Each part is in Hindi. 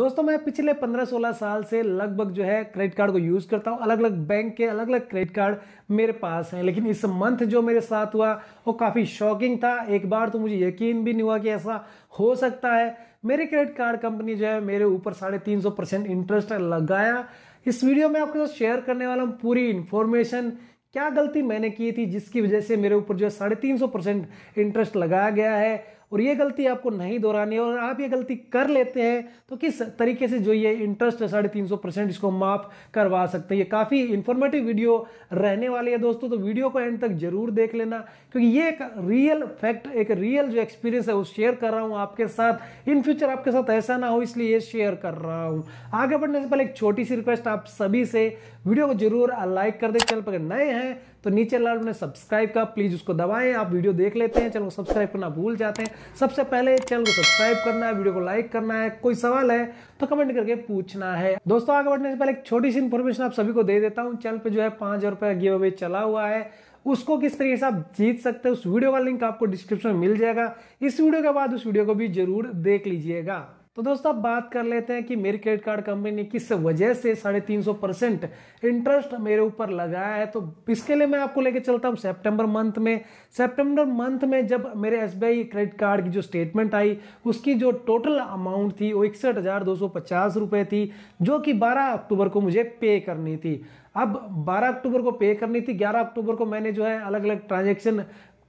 दोस्तों मैं पिछले 15-16 साल से लगभग जो है क्रेडिट कार्ड को यूज़ करता हूँ अलग अलग बैंक के अलग अलग क्रेडिट कार्ड मेरे पास हैं लेकिन इस मंथ जो मेरे साथ हुआ वो काफ़ी शॉकिंग था एक बार तो मुझे यकीन भी नहीं हुआ कि ऐसा हो सकता है मेरे क्रेडिट कार्ड कंपनी जो है मेरे ऊपर साढ़े तीन सौ परसेंट इंटरेस्ट लगाया इस वीडियो में आपके साथ शेयर करने वाला हूँ पूरी इन्फॉर्मेशन क्या गलती मैंने की थी जिसकी वजह से मेरे ऊपर जो है साढ़े तीन सौ परसेंट इंटरेस्ट लगाया गया है और ये गलती आपको नहीं दोहरानी है और आप ये गलती कर लेते हैं तो किस तरीके से जो ये इंटरेस्ट है साढ़े तीन सौ परसेंट इसको माफ़ करवा सकते हैं ये काफ़ी इन्फॉर्मेटिव वीडियो रहने वाली है दोस्तों तो वीडियो को एंड तक जरूर देख लेना क्योंकि ये एक रियल फैक्ट एक रियल जो एक्सपीरियंस है वो शेयर कर रहा हूँ आपके साथ इन फ्यूचर आपके साथ ऐसा ना हो इसलिए ये शेयर कर रहा हूँ आगे बढ़ने से पहले एक छोटी सी रिक्वेस्ट आप सभी से वीडियो को जरूर लाइक कर दे चैनल पर नए हैं तो नीचे लाल बने सब्सक्राइब का प्लीज़ उसको दबाएं आप वीडियो देख लेते हैं चैनल को सब्सक्राइब करना भूल जाते हैं सबसे पहले चैनल को सब्सक्राइब करना है वीडियो को लाइक करना है कोई सवाल है तो कमेंट करके पूछना है दोस्तों आगे बढ़ने से पहले एक छोटी सी इन्फॉर्मेशन आप सभी को दे देता हूँ चैनल पर जो है पांच हज़ार रुपये गिव अवे चला हुआ है उसको किस तरीके से आप जीत सकते हैं उस वीडियो का लिंक आपको डिस्क्रिप्शन में मिल जाएगा इस वीडियो के बाद उस वीडियो को भी जरूर देख लीजिएगा तो दोस्तों आप बात कर लेते हैं कि मेरी क्रेडिट कार्ड कंपनी ने किस वजह से साढ़े तीन सौ परसेंट इंटरेस्ट मेरे ऊपर लगाया है तो इसके लिए मैं आपको लेके चलता हूँ सेप्टेम्बर मंथ में सेप्टेम्बर मंथ में जब मेरे एस क्रेडिट कार्ड की जो स्टेटमेंट आई उसकी जो टोटल अमाउंट थी वो इकसठ हज़ार दो सौ पचास रुपये थी जो कि बारह अक्टूबर को मुझे पे करनी थी अब 12 अक्टूबर को पे करनी थी 11 अक्टूबर को मैंने जो है अलग अलग ट्रांजेक्शन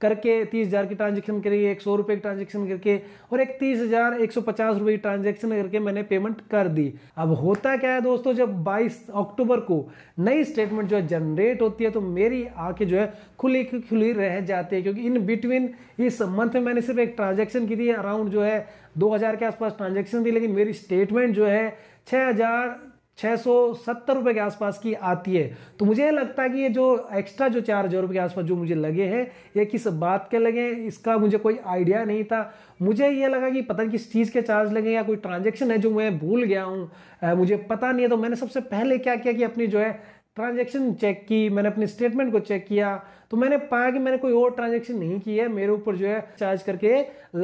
करके तीस हज़ार की ट्रांजेक्शन करी एक सौ रुपये की ट्रांजेक्शन करके और एक तीस हज़ार एक सौ पचास रुपये की ट्रांजेक्शन करके मैंने पेमेंट कर दी अब होता क्या है दोस्तों जब बाईस अक्टूबर को नई स्टेटमेंट जो है जनरेट होती है तो मेरी आँखें जो है खुली खुली रह जाती है क्योंकि इन बिटवीन इस मंथ में मैंने सिर्फ एक ट्रांजेक्शन की थी अराउंड जो है 2000 के आसपास ट्रांजेक्शन थी लेकिन मेरी स्टेटमेंट जो है हजार छः सौ सत्तर रुपये के आसपास की आती है तो मुझे लगता है कि ये जो एक्स्ट्रा जो चार हज़ार रुपये के आसपास जो मुझे लगे हैं ये किस बात के लगे इसका मुझे कोई आइडिया नहीं था मुझे ये लगा कि पता नहीं किस चीज़ के चार्ज लगे या कोई ट्रांजेक्शन है जो मैं भूल गया हूँ मुझे पता नहीं है तो मैंने सबसे पहले क्या किया कि अपनी जो है ट्रांजेक्शन चेक की मैंने अपने स्टेटमेंट को चेक किया तो मैंने पाया कि मैंने कोई और ट्रांजेक्शन नहीं की है मेरे ऊपर जो है चार्ज करके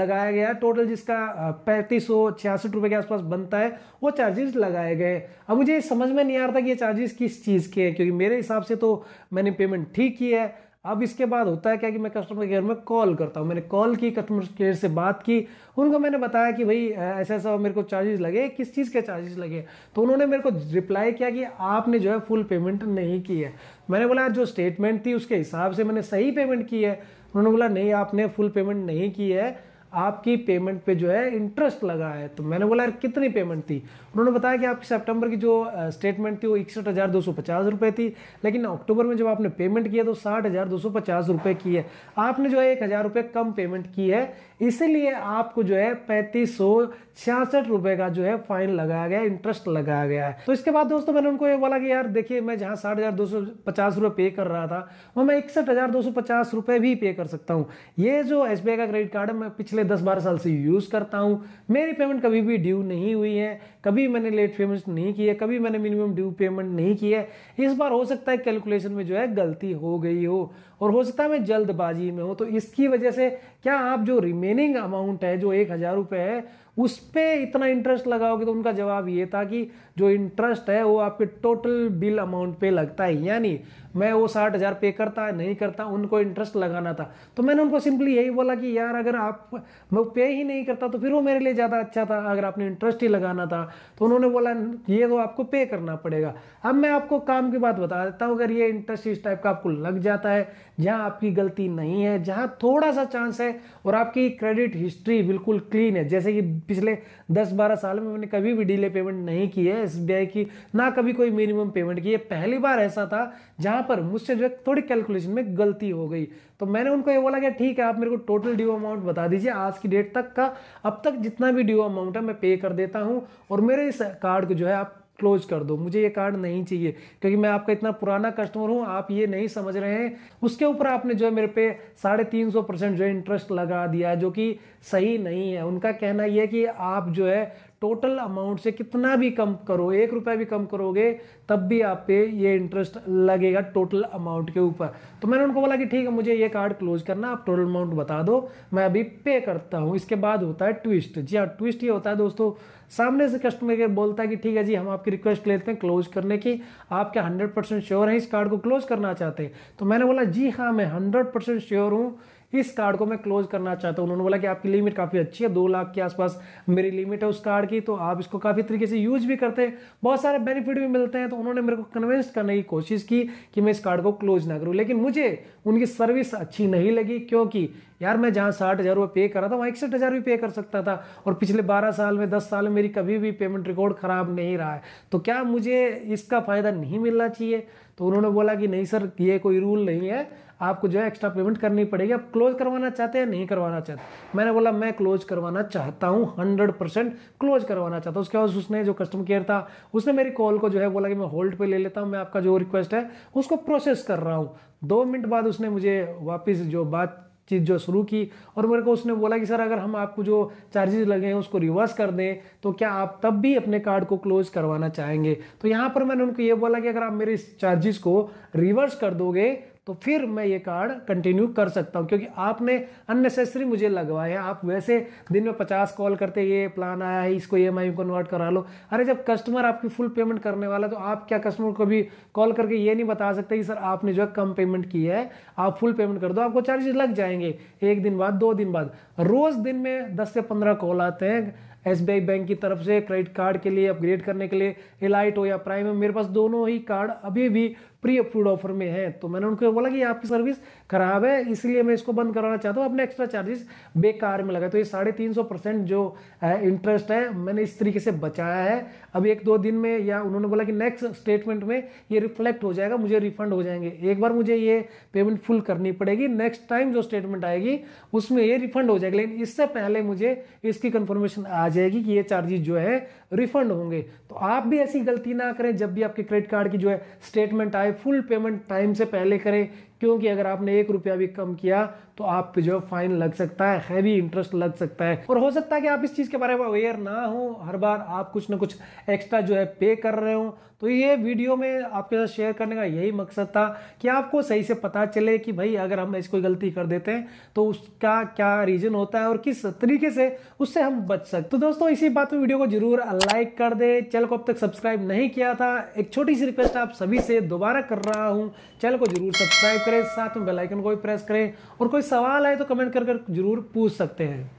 लगाया गया टोटल जिसका पैंतीस सौ छियासठ रुपये के आसपास बनता है वो चार्जेस लगाए गए अब मुझे समझ में नहीं आ रहा था कि ये चार्जेस किस चीज़ के हैं क्योंकि मेरे हिसाब से तो मैंने पेमेंट ठीक की है अब इसके बाद होता है क्या कि मैं कस्टमर केयर में कॉल करता हूँ मैंने कॉल की कस्टमर केयर से बात की उनको मैंने बताया कि भाई ऐसा ऐसा मेरे को चार्जेस लगे किस चीज़ के चार्जेस लगे तो उन्होंने मेरे को रिप्लाई किया कि आपने जो है फुल पेमेंट नहीं की है मैंने बोला जो स्टेटमेंट थी उसके हिसाब से मैंने सही पेमेंट की है उन्होंने बोला नहीं आपने फुल पेमेंट नहीं की है आपकी पेमेंट पे जो है इंटरेस्ट लगा है तो मैंने बोला यार कितनी पेमेंट थी उन्होंने बताया कि आपकी सितंबर की जो स्टेटमेंट थी वो इकसठ हज़ार दो सौ पचास रुपये थी लेकिन अक्टूबर में जब आपने पेमेंट किया तो साठ हज़ार दो सौ पचास रुपये की है आपने जो है एक हज़ार रुपये कम पेमेंट की है इसीलिए आपको जो है पैंतीस सौ छियासठ रुपये का जो है फाइन लगाया गया इंटरेस्ट लगाया गया है तो इसके बाद दोस्तों मैंने उनको ये बोला कि यार देखिए मैं जहाँ साठ हज़ार दो सौ पचास रुपये पे कर रहा था वह मैं इकसठ हज़ार दो सौ पचास रुपये भी पे कर सकता हूँ ये जो एस का क्रेडिट कार्ड है मैं पिछले पिछले दस बारह साल से यूज़ करता हूँ मेरी पेमेंट कभी भी ड्यू नहीं हुई है कभी मैंने लेट पेमेंट नहीं की है कभी मैंने मिनिमम ड्यू पेमेंट नहीं की है इस बार हो सकता है कैलकुलेशन में जो है गलती हो गई हो और हो सकता है मैं जल्दबाजी में हूँ तो इसकी वजह से क्या आप जो रिमेनिंग अमाउंट है जो एक हज़ार रुपये है उस पर इतना इंटरेस्ट लगाओगे तो उनका जवाब ये था कि जो इंटरेस्ट है वो आपके टोटल बिल अमाउंट पे लगता है यानी मैं वो साठ हज़ार पे करता है नहीं करता उनको इंटरेस्ट लगाना था तो मैंने उनको सिंपली यही बोला कि यार अगर आप मैं पे ही नहीं करता तो फिर वो मेरे लिए ज़्यादा अच्छा था अगर आपने इंटरेस्ट ही लगाना था तो उन्होंने बोला ये तो आपको पे करना पड़ेगा अब मैं आपको काम की बात बता देता हूँ अगर ये इंटरेस्ट इस टाइप का आपको लग जाता है जहाँ आपकी गलती नहीं है जहाँ थोड़ा सा चांस है और आपकी क्रेडिट हिस्ट्री बिल्कुल क्लीन है जैसे कि पिछले 10-12 साल में मैंने कभी भी डिले पेमेंट नहीं की है एस की ना कभी कोई मिनिमम पेमेंट की है पहली बार ऐसा था जहाँ पर मुझसे जो है थोड़ी कैलकुलेशन में गलती हो गई तो मैंने उनको ये बोला कि ठीक है आप मेरे को टोटल ड्यू अमाउंट बता दीजिए आज की डेट तक का अब तक जितना भी ड्यू अमाउंट है मैं पे कर देता हूँ और मेरे इस कार्ड को जो है आप क्लोज कर दो मुझे ये कार्ड नहीं चाहिए क्योंकि मैं आपका इतना पुराना कस्टमर हूँ आप ये नहीं समझ रहे हैं उसके ऊपर आपने जो है मेरे पे साढ़े तीन सौ परसेंट जो है इंटरेस्ट लगा दिया जो कि सही नहीं है उनका कहना यह है कि आप जो है टोटल अमाउंट से कितना भी कम करो एक रुपया भी कम करोगे तब भी आप पे ये इंटरेस्ट लगेगा टोटल अमाउंट के ऊपर तो मैंने उनको बोला कि ठीक है मुझे ये कार्ड क्लोज करना आप टोटल अमाउंट बता दो मैं अभी पे करता हूँ इसके बाद होता है ट्विस्ट जी हाँ ट्विस्ट ये होता है दोस्तों सामने से कस्टमर केयर बोलता है कि ठीक है जी हम आपकी रिक्वेस्ट लेते हैं क्लोज करने की आप क्या हंड्रेड परसेंट श्योर हैं इस कार्ड को क्लोज करना चाहते हैं तो मैंने बोला जी हाँ मैं हंड्रेड परसेंट श्योर हूँ इस कार्ड को मैं क्लोज करना चाहता हूँ उन्होंने बोला कि आपकी लिमिट काफ़ी अच्छी है दो लाख के आसपास मेरी लिमिट है उस कार्ड की तो आप इसको काफ़ी तरीके से यूज भी करते हैं बहुत सारे बेनिफिट भी मिलते हैं तो उन्होंने मेरे को कन्विंस करने की कोशिश की कि मैं इस कार्ड को क्लोज ना करूँ लेकिन मुझे उनकी सर्विस अच्छी नहीं लगी क्योंकि यार मैं जहाँ साठ हज़ार रुपये पे कर रहा था वहाँ इकसठ हज़ार भी पे कर सकता था और पिछले बारह साल में दस साल में मेरी कभी भी पेमेंट रिकॉर्ड ख़राब नहीं रहा है तो क्या मुझे इसका फ़ायदा नहीं मिलना चाहिए तो उन्होंने बोला कि नहीं सर ये कोई रूल नहीं है आपको जो है एक्स्ट्रा पेमेंट करनी पड़ेगी आप क्लोज करवाना चाहते हैं नहीं करवाना चाहते मैंने बोला मैं क्लोज करवाना चाहता हूँ हंड्रेड परसेंट क्लोज करवाना चाहता हूँ उसके बाद उसने जो कस्टमर केयर था उसने मेरी कॉल को जो है बोला कि मैं होल्ड पे ले लेता हूँ मैं आपका जो रिक्वेस्ट है उसको प्रोसेस कर रहा हूँ दो मिनट बाद उसने मुझे वापस जो बात चीज़ जो शुरू की और मेरे को उसने बोला कि सर अगर हम आपको जो चार्जेस लगे हैं उसको रिवर्स कर दें तो क्या आप तब भी अपने कार्ड को क्लोज करवाना चाहेंगे तो यहाँ पर मैंने उनको ये बोला कि अगर आप मेरे इस चार्जेस को रिवर्स कर दोगे तो फिर मैं ये कार्ड कंटिन्यू कर सकता हूँ क्योंकि आपने अननेसेसरी मुझे लगवाए हैं आप वैसे दिन में पचास कॉल करते ये प्लान आया है इसको ई एम आई कन्वर्ट करा लो अरे जब कस्टमर आपकी फुल पेमेंट करने वाला तो आप क्या कस्टमर को भी कॉल करके ये नहीं बता सकते कि सर आपने जो है कम पेमेंट की है आप फुल पेमेंट कर दो आपको चार्जेस लग जाएंगे एक दिन बाद दो दिन बाद रोज़ दिन में दस से पंद्रह कॉल आते हैं एस बैंक की तरफ से क्रेडिट कार्ड के लिए अपग्रेड करने के लिए एलाइट हो या प्राइम मेरे पास दोनों ही कार्ड अभी भी प्री अप्रूव ऑफर में है तो मैंने उनको बोला कि आपकी सर्विस खराब है इसलिए मैं इसको बंद करवाना चाहता हूँ अपने एक्स्ट्रा चार्जेस बेकार में लगाए तो ये साढ़े तीन सौ परसेंट जो है इंटरेस्ट है मैंने इस तरीके से बचाया है अब एक दो दिन में या उन्होंने बोला कि नेक्स्ट स्टेटमेंट में ये रिफ्लेक्ट हो जाएगा मुझे रिफंड हो जाएंगे एक बार मुझे ये पेमेंट फुल करनी पड़ेगी नेक्स्ट टाइम जो स्टेटमेंट आएगी उसमें ये रिफंड हो जाएगा लेकिन इससे पहले मुझे इसकी कंफर्मेशन आ जाएगी कि ये चार्जेस जो है रिफंड होंगे तो आप भी ऐसी गलती ना करें जब भी आपके क्रेडिट कार्ड की जो है स्टेटमेंट आए फुल पेमेंट टाइम से पहले करें क्योंकि अगर आपने एक रुपया भी कम किया तो आप पे जो फाइन लग सकता है हैवी इंटरेस्ट लग सकता है और हो सकता है कि आप इस चीज़ के बारे में अवेयर ना हो हर बार आप कुछ ना कुछ एक्स्ट्रा जो है पे कर रहे हो तो ये वीडियो में आपके साथ शेयर करने का यही मकसद था कि आपको सही से पता चले कि भाई अगर हम ऐसी कोई गलती कर देते हैं तो उसका क्या रीज़न होता है और किस तरीके से उससे हम बच सकते तो दोस्तों इसी बात में वीडियो को जरूर लाइक कर दे चैनल को अब तक सब्सक्राइब नहीं किया था एक छोटी सी रिक्वेस्ट आप सभी से दोबारा कर रहा हूँ चैनल को जरूर सब्सक्राइब करें साथ में बेलाइकन को भी प्रेस करें और कोई सवाल आए तो कमेंट कर जरूर पूछ सकते हैं